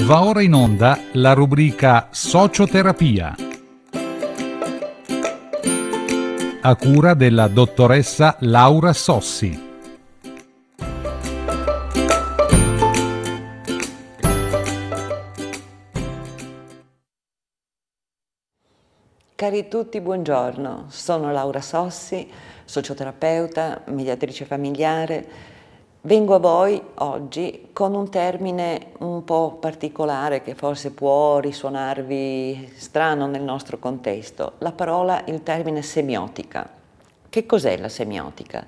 Va ora in onda la rubrica Socioterapia. A cura della dottoressa Laura Sossi. Cari tutti, buongiorno. Sono Laura Sossi, socioterapeuta, mediatrice familiare Vengo a voi oggi con un termine un po' particolare che forse può risuonarvi strano nel nostro contesto, la parola, il termine semiotica. Che cos'è la semiotica?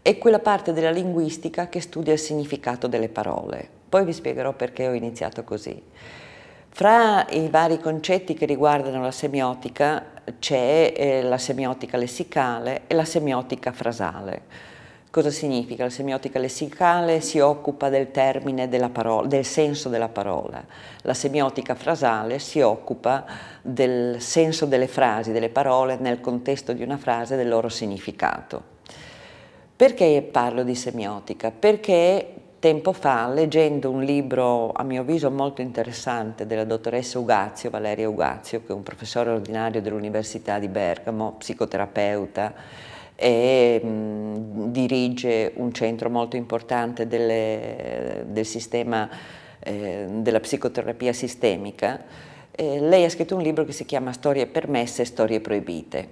È quella parte della linguistica che studia il significato delle parole. Poi vi spiegherò perché ho iniziato così. Fra i vari concetti che riguardano la semiotica c'è eh, la semiotica lessicale e la semiotica frasale. Cosa significa? La semiotica lessicale si occupa del termine della parola, del senso della parola. La semiotica frasale si occupa del senso delle frasi, delle parole nel contesto di una frase e del loro significato. Perché parlo di semiotica? Perché tempo fa, leggendo un libro a mio avviso molto interessante della dottoressa Ugazio, Valeria Ugazio, che è un professore ordinario dell'Università di Bergamo, psicoterapeuta, e mh, dirige un centro molto importante delle, del sistema eh, della psicoterapia sistemica. Eh, lei ha scritto un libro che si chiama Storie permesse e storie proibite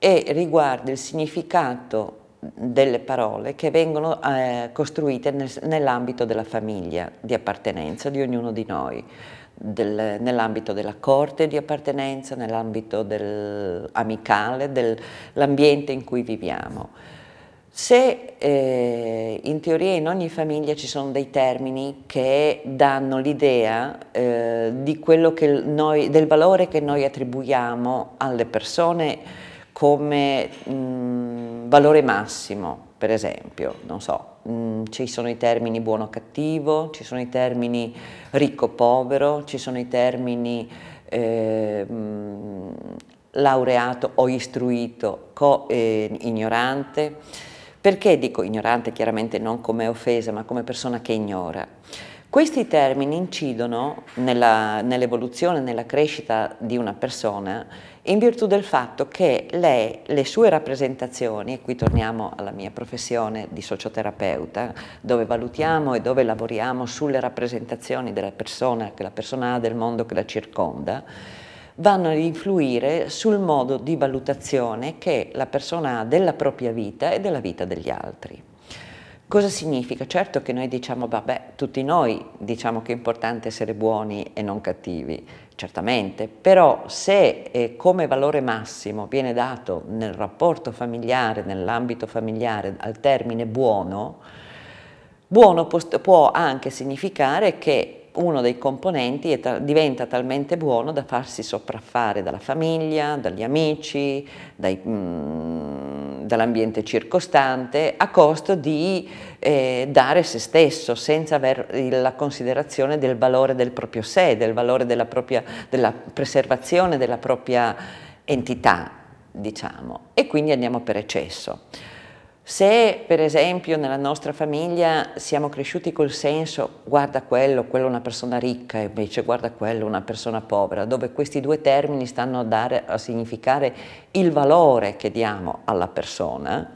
e riguarda il significato delle parole che vengono eh, costruite nel, nell'ambito della famiglia di appartenenza di ognuno di noi del, nell'ambito della corte di appartenenza, nell'ambito del, amicale, dell'ambiente in cui viviamo. Se eh, in teoria in ogni famiglia ci sono dei termini che danno l'idea eh, del valore che noi attribuiamo alle persone come mh, mm, valore massimo, per esempio, non so, mh, mm, ci sono i termini buono cattivo, ci sono i termini ricco povero, ci sono i termini eh, laureato o istruito co, eh, ignorante. Perché dico ignorante chiaramente non come offesa ma come persona che ignora? Questi termini incidono nell'evoluzione, nella crescita di una persona in virtù del fatto che lei, le sue rappresentazioni, e qui torniamo alla mia professione di socioterapeuta, dove valutiamo e dove lavoriamo sulle rappresentazioni della persona che la persona ha del mondo che la circonda, vanno ad influire sul modo di valutazione che la persona ha della propria vita e della vita degli altri. Cosa significa? Certo che noi diciamo, vabbè, tutti noi diciamo che è importante essere buoni e non cattivi, certamente, però se eh, come valore massimo viene dato nel rapporto familiare, nell'ambito familiare, al termine buono, buono può anche significare che uno dei componenti ta diventa talmente buono da farsi sopraffare dalla famiglia, dagli amici, mm, dall'ambiente circostante, a costo di eh, dare se stesso, senza avere la considerazione del valore del proprio sé, del valore della, propria, della preservazione della propria entità, diciamo, e quindi andiamo per eccesso. Se per esempio nella nostra famiglia siamo cresciuti col senso guarda quello, quello è una persona ricca e invece guarda quello una persona povera, dove questi due termini stanno a, dare, a significare il valore che diamo alla persona,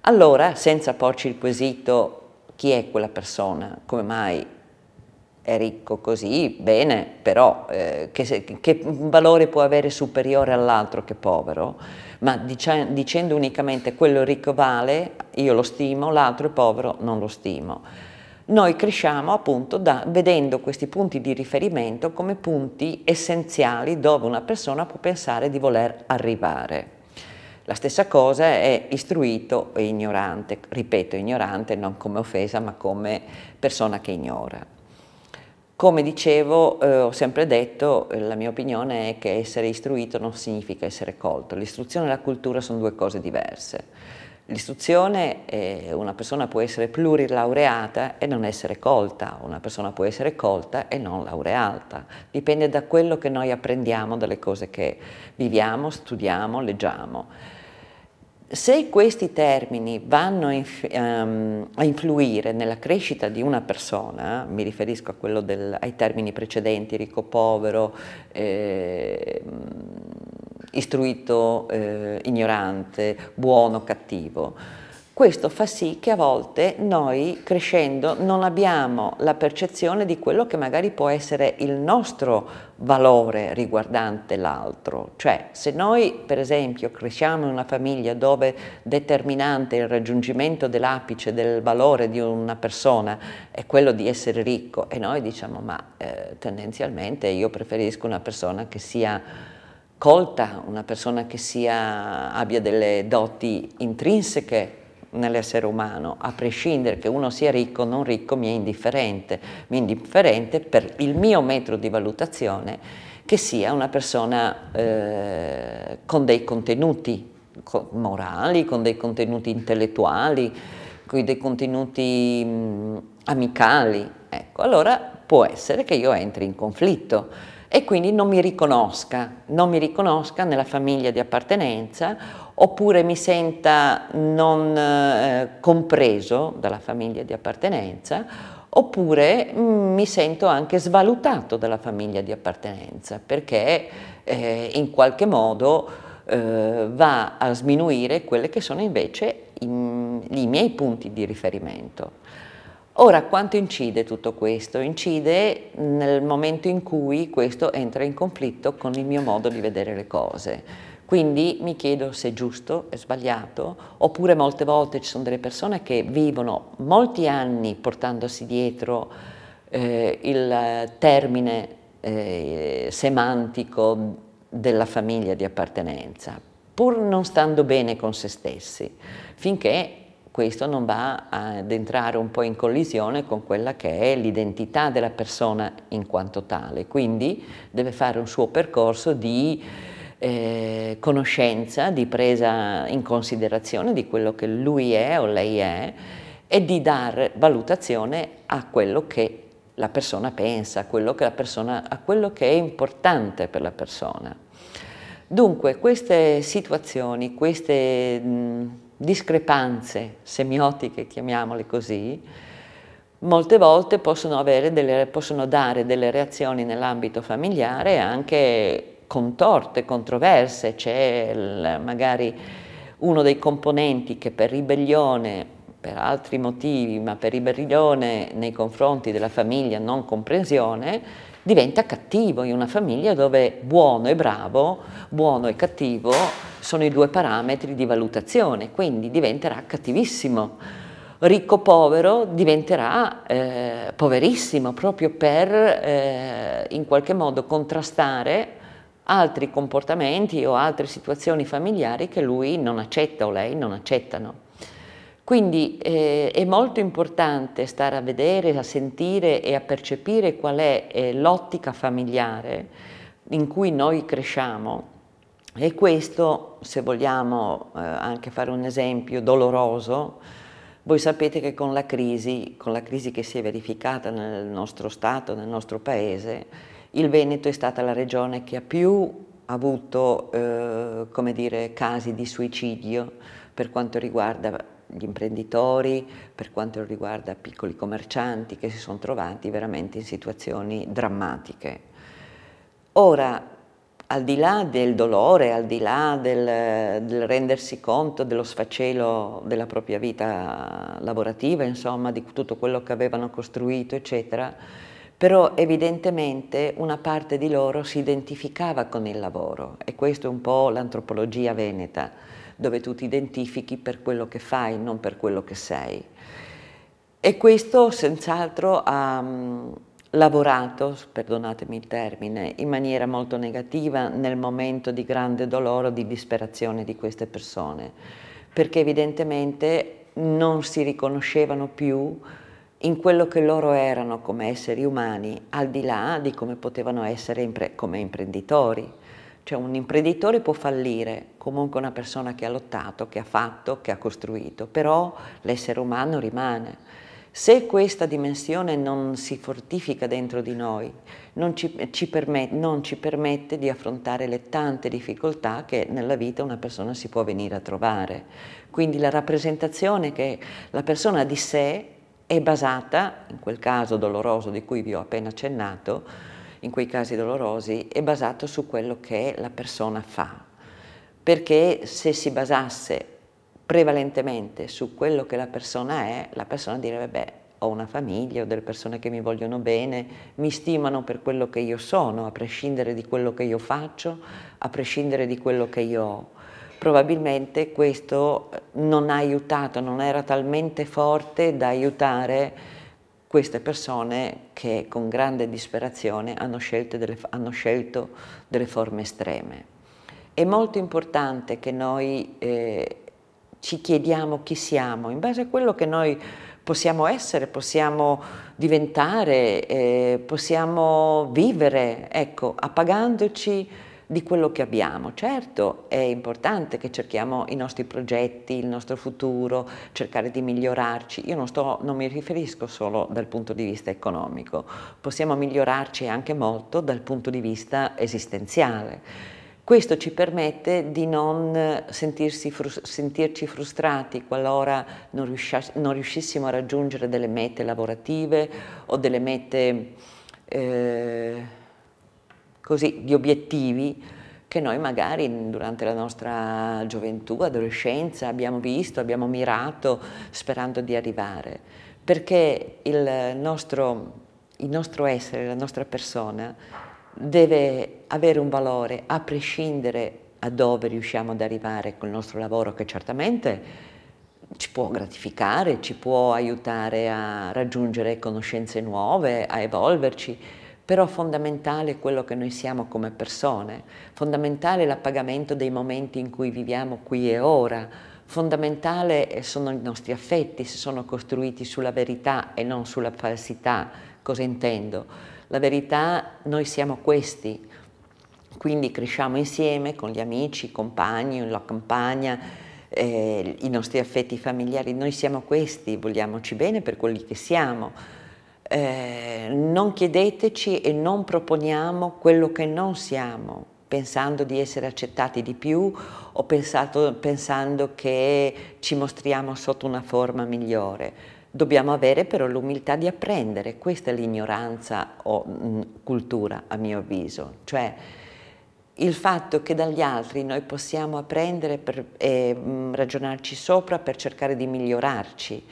allora senza porci il quesito chi è quella persona, come mai è ricco così, bene, però eh, che, che, valore può avere superiore all'altro che povero? Ma dicia, dicendo unicamente quello ricco vale, io lo stimo, l'altro è povero, non lo stimo. Noi cresciamo appunto da, vedendo questi punti di riferimento come punti essenziali dove una persona può pensare di voler arrivare. La stessa cosa è istruito e ignorante, ripeto ignorante non come offesa ma come persona che ignora. Come dicevo, eh, ho sempre detto, eh, la mia opinione è che essere istruito non significa essere colto. L'istruzione e la cultura sono due cose diverse. L'istruzione, eh, una persona può essere plurilaureata e non essere colta, una persona può essere colta e non laureata. Dipende da quello che noi apprendiamo, dalle cose che viviamo, studiamo, leggiamo. Se questi termini vanno inf um, a influire nella crescita di una persona, mi riferisco del, ai termini precedenti, ricco, povero, eh, istruito, eh, ignorante, buono, cattivo, questo fa sì che a volte noi crescendo non abbiamo la percezione di quello che magari può essere il nostro valore riguardante l'altro. Cioè se noi per esempio cresciamo in una famiglia dove determinante il raggiungimento dell'apice del valore di una persona è quello di essere ricco e noi diciamo ma eh, tendenzialmente io preferisco una persona che sia colta, una persona che sia, abbia delle doti intrinseche nell'essere umano, a prescindere che uno sia ricco o non ricco, mi è indifferente, mi è indifferente per il mio metro di valutazione che sia una persona eh, con dei contenuti morali, con dei contenuti intellettuali, con dei contenuti mh, amicali. Ecco, allora può essere che io entri in conflitto e quindi non mi riconosca, non mi riconosca nella famiglia di appartenenza oppure mi senta non eh, compreso dalla famiglia di appartenenza, oppure mh, mm, mi sento anche svalutato dalla famiglia di appartenenza, perché eh, in qualche modo eh, va a sminuire quelli che sono invece i, i miei punti di riferimento. Ora, quanto incide tutto questo? Incide nel momento in cui questo entra in conflitto con il mio modo di vedere le cose quindi mi chiedo se è giusto, è sbagliato, oppure molte volte ci sono delle persone che vivono molti anni portandosi dietro eh, il termine eh, semantico della famiglia di appartenenza, pur non stando bene con se stessi, finché questo non va ad entrare un po' in collisione con quella che è l'identità della persona in quanto tale, quindi deve fare un suo percorso di eh, conoscenza, di presa in considerazione di quello che lui è o lei è e di dar valutazione a quello che la persona pensa, a quello che, persona, a quello che è importante per la persona. Dunque queste situazioni, queste mh, discrepanze semiotiche, chiamiamole così, molte volte possono, delle, possono dare delle reazioni nell'ambito familiare anche contorte, controverse, c'è magari uno dei componenti che per ribellione, per altri motivi, ma per ribellione nei confronti della famiglia non comprensione, diventa cattivo in una famiglia dove buono e bravo, buono e cattivo sono i due parametri di valutazione, quindi diventerà cattivissimo. Ricco povero diventerà eh, poverissimo proprio per eh, in qualche modo contrastare altri comportamenti o altre situazioni familiari che lui non accetta o lei non accettano. Quindi eh, è molto importante stare a vedere, a sentire e a percepire qual è eh, l'ottica familiare in cui noi cresciamo e questo, se vogliamo eh, anche fare un esempio doloroso, voi sapete che con la crisi, con la crisi che si è verificata nel nostro Stato, nel nostro Paese, il Veneto è stata la regione che ha più avuto eh, come dire, casi di suicidio per quanto riguarda gli imprenditori, per quanto riguarda piccoli commercianti che si sono trovati veramente in situazioni drammatiche. Ora, al di là del dolore, al di là del, del rendersi conto dello sfacelo della propria vita lavorativa, insomma, di tutto quello che avevano costruito, eccetera, però evidentemente una parte di loro si identificava con il lavoro e questo è un po' l'antropologia veneta, dove tu ti identifichi per quello che fai, non per quello che sei. E questo senz'altro ha mm, lavorato, perdonatemi il termine, in maniera molto negativa nel momento di grande dolore, di disperazione di queste persone, perché evidentemente non si riconoscevano più in quello che loro erano come esseri umani, al di là di come potevano essere impre- come imprenditori. Cioè un imprenditore può fallire, comunque una persona che ha lottato, che ha fatto, che ha costruito, però l'essere umano rimane. Se questa dimensione non si fortifica dentro di noi, non ci, ci permet- non ci permette di affrontare le tante difficoltà che nella vita una persona si può venire a trovare. Quindi la rappresentazione che la persona di sé è basata, in quel caso doloroso di cui vi ho appena accennato, in quei casi dolorosi, è basato su quello che la persona fa. Perché se si basasse prevalentemente su quello che la persona è, la persona direbbe, beh, ho una famiglia, ho delle persone che mi vogliono bene, mi stimano per quello che io sono, a prescindere di quello che io faccio, a prescindere di quello che io probabilmente questo eh, non ha aiutato, non era talmente forte da aiutare queste persone che con grande disperazione hanno scelto delle, hanno scelto delle forme estreme. È molto importante che noi eh, ci chiediamo chi siamo, in base a quello che noi possiamo essere, possiamo diventare, eh, possiamo vivere, ecco, appagandoci di quello che abbiamo. Certo è importante che cerchiamo i nostri progetti, il nostro futuro, cercare di migliorarci. Io non, sto, non mi riferisco solo dal punto di vista economico, possiamo migliorarci anche molto dal punto di vista esistenziale. Questo ci permette di non frus sentirci frustrati qualora non, non, riuscissimo a raggiungere delle mete lavorative o delle mete... Eh, così, di obiettivi che noi magari durante la nostra gioventù, adolescenza abbiamo visto, abbiamo mirato sperando di arrivare, perché il nostro, il nostro essere, la nostra persona deve avere un valore a prescindere a dove riusciamo ad arrivare col nostro lavoro che certamente ci può gratificare, ci può aiutare a raggiungere conoscenze nuove, a evolverci, però fondamentale è quello che noi siamo come persone, fondamentale è l'appagamento dei momenti in cui viviamo qui e ora, fondamentale sono i nostri affetti, se sono costruiti sulla verità e non sulla falsità, cosa intendo? La verità, noi siamo questi, quindi cresciamo insieme con gli amici, i compagni, la campagna, eh, i nostri affetti familiari, noi siamo questi, vogliamoci bene per quelli che siamo, eh, non chiedeteci e non proponiamo quello che non siamo, pensando di essere accettati di più o pensato, pensando che ci mostriamo sotto una forma migliore. Dobbiamo avere però l'umiltà di apprendere, questa è l'ignoranza o mh, mm, cultura a mio avviso, cioè il fatto che dagli altri noi possiamo apprendere per eh, ragionarci sopra per cercare di migliorarci,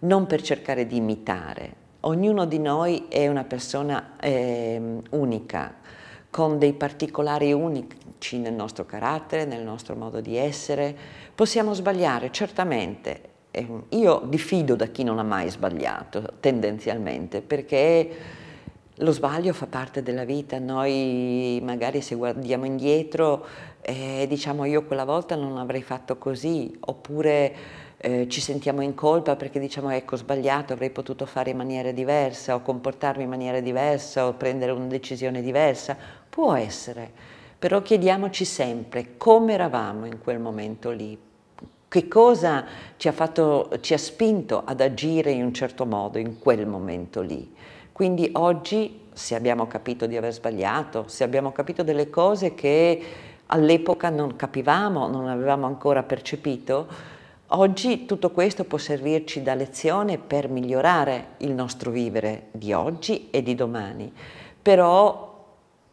non per cercare di imitare. Ognuno di noi è una persona eh, unica, con dei particolari unici nel nostro carattere, nel nostro modo di essere. Possiamo sbagliare, certamente. Ehm, io diffido da chi non ha mai sbagliato, tendenzialmente, perché lo sbaglio fa parte della vita, noi magari se guardiamo indietro eh, diciamo io quella volta non avrei fatto così, oppure eh, ci sentiamo in colpa perché diciamo ecco sbagliato, avrei potuto fare in maniera diversa o comportarmi in maniera diversa o prendere una decisione diversa, può essere, però chiediamoci sempre come eravamo in quel momento lì, che cosa ci ha, fatto, ci ha spinto ad agire in un certo modo in quel momento lì. Quindi oggi se abbiamo capito di aver sbagliato, se abbiamo capito delle cose che all'epoca non capivamo, non avevamo ancora percepito, Oggi tutto questo può servirci da lezione per migliorare il nostro vivere di oggi e di domani, però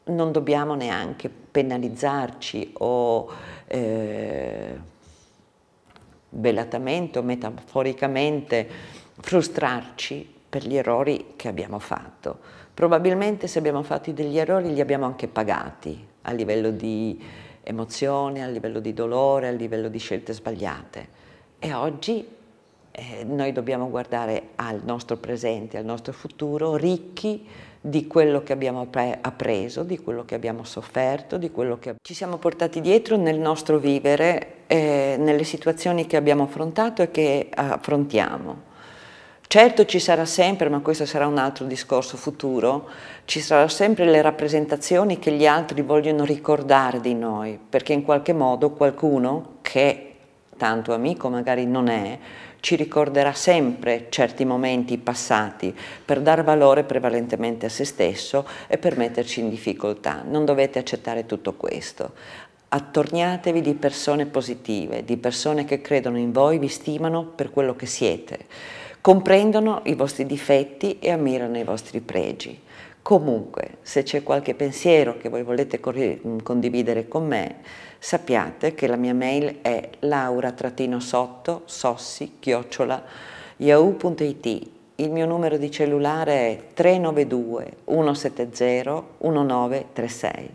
non dobbiamo neanche penalizzarci o eh, velatamente o metaforicamente frustrarci per gli errori che abbiamo fatto. Probabilmente se abbiamo fatto degli errori li abbiamo anche pagati a livello di emozione, a livello di dolore, a livello di scelte sbagliate e oggi eh, noi dobbiamo guardare al nostro presente, al nostro futuro, ricchi di quello che abbiamo appreso, di quello che abbiamo sofferto, di quello che ci siamo portati dietro nel nostro vivere, eh, nelle situazioni che abbiamo affrontato e che affrontiamo. Certo ci sarà sempre, ma questo sarà un altro discorso futuro, ci saranno sempre le rappresentazioni che gli altri vogliono ricordare di noi, perché in qualche modo qualcuno che tanto amico magari non è, ci ricorderà sempre certi momenti passati per dar valore prevalentemente a se stesso e per metterci in difficoltà. Non dovete accettare tutto questo. Attorniatevi di persone positive, di persone che credono in voi, vi stimano per quello che siete, comprendono i vostri difetti e ammirano i vostri pregi. Comunque, se c'è qualche pensiero che voi volete mm, condividere con me, sappiate che la mia mail è laura-sotto sossi yahoo.it. Il mio numero di cellulare è 392 170 1936.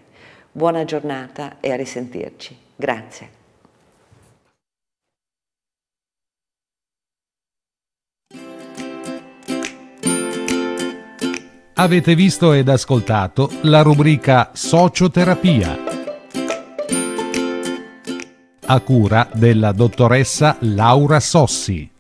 Buona giornata e a risentirci. Grazie. Avete visto ed ascoltato la rubrica Socioterapia a cura della dottoressa Laura Sossi.